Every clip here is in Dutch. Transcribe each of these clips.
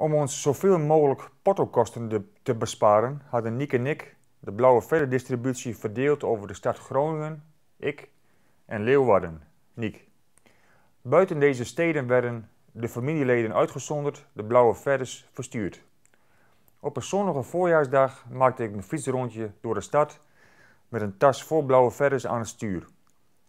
Om ons zoveel mogelijk portokosten te besparen, hadden Niek en ik de blauwe verderdistributie verdeeld over de stad Groningen, ik en Leeuwarden, Buiten deze steden werden de familieleden uitgezonderd, de blauwe verders verstuurd. Op een zonnige voorjaarsdag maakte ik een fietsrondje door de stad met een tas vol blauwe verders aan het stuur.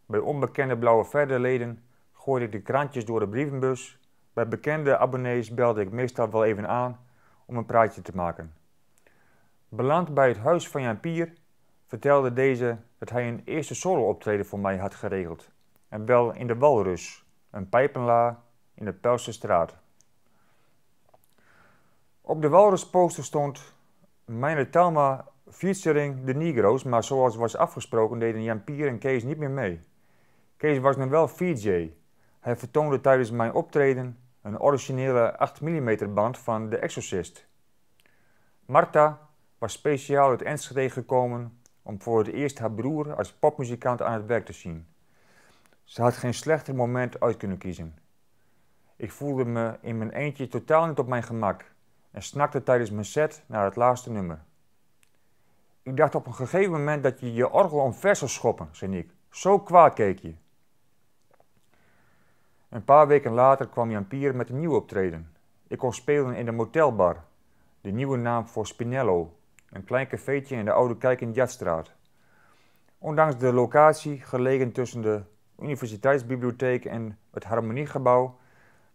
Bij onbekende blauwe verderleden gooide ik de krantjes door de brievenbus bij bekende abonnees belde ik meestal wel even aan om een praatje te maken. Beland bij het huis van Jan Pier vertelde deze dat hij een eerste solo-optreden voor mij had geregeld. En wel in de Walrus, een pijpenla in de Pelse straat. Op de Walrus-poster stond Mijn Talma featuring de Negro's, maar zoals was afgesproken deden Jan Pier en Kees niet meer mee. Kees was nog wel VJ. Hij vertoonde tijdens mijn optreden een originele 8 mm band van The Exorcist. Marta was speciaal uit Enschede gekomen om voor het eerst haar broer als popmuzikant aan het werk te zien. Ze had geen slechter moment uit kunnen kiezen. Ik voelde me in mijn eentje totaal niet op mijn gemak en snakte tijdens mijn set naar het laatste nummer. Ik dacht op een gegeven moment dat je je orgel omver zou schoppen, zei ik. Zo kwaad keek je. Een paar weken later kwam Jan Pier met een nieuw optreden. Ik kon spelen in de Motelbar, de nieuwe naam voor Spinello, een klein cafeetje in de Oude Kijk in Jatstraat. Ondanks de locatie, gelegen tussen de universiteitsbibliotheek en het Harmoniegebouw,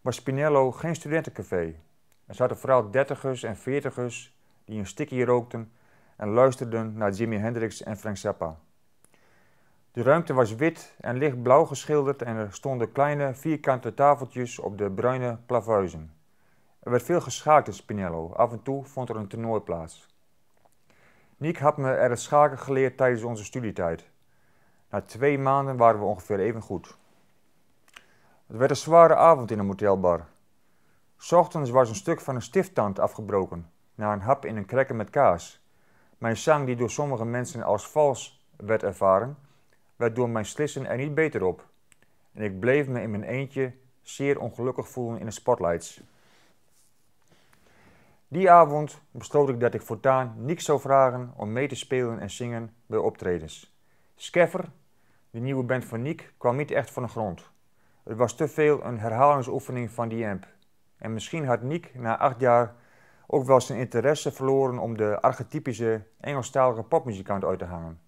was Spinello geen studentencafé. Er zaten vooral dertigers en veertigers die een stikkie rookten en luisterden naar Jimi Hendrix en Frank Zappa. De ruimte was wit en lichtblauw geschilderd en er stonden kleine vierkante tafeltjes op de bruine plavuizen. Er werd veel geschaakt in Spinello, af en toe vond er een toernooi plaats. Niek had me er het schaken geleerd tijdens onze studietijd. Na twee maanden waren we ongeveer even goed. Het werd een zware avond in een motelbar. Ochtends was een stuk van een stifttand afgebroken, na een hap in een krekken met kaas. Mijn zang, die door sommige mensen als vals werd ervaren, werd doen mijn slissen er niet beter op. En ik bleef me in mijn eentje zeer ongelukkig voelen in de spotlights. Die avond besloot ik dat ik voortaan niks zou vragen om mee te spelen en zingen bij optredens. Skeffer, de nieuwe band van Niek, kwam niet echt van de grond. Het was te veel een herhalingsoefening van die amp. En misschien had Niek na acht jaar ook wel zijn interesse verloren om de archetypische Engelstalige popmuzikant uit te hangen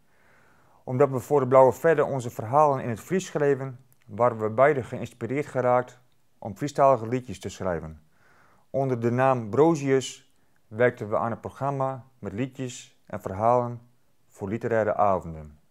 omdat we voor de Blauwe Verder onze verhalen in het Fries schreven, waren we beiden geïnspireerd geraakt om Friestalige liedjes te schrijven. Onder de naam Brozius werkten we aan een programma met liedjes en verhalen voor literaire avonden.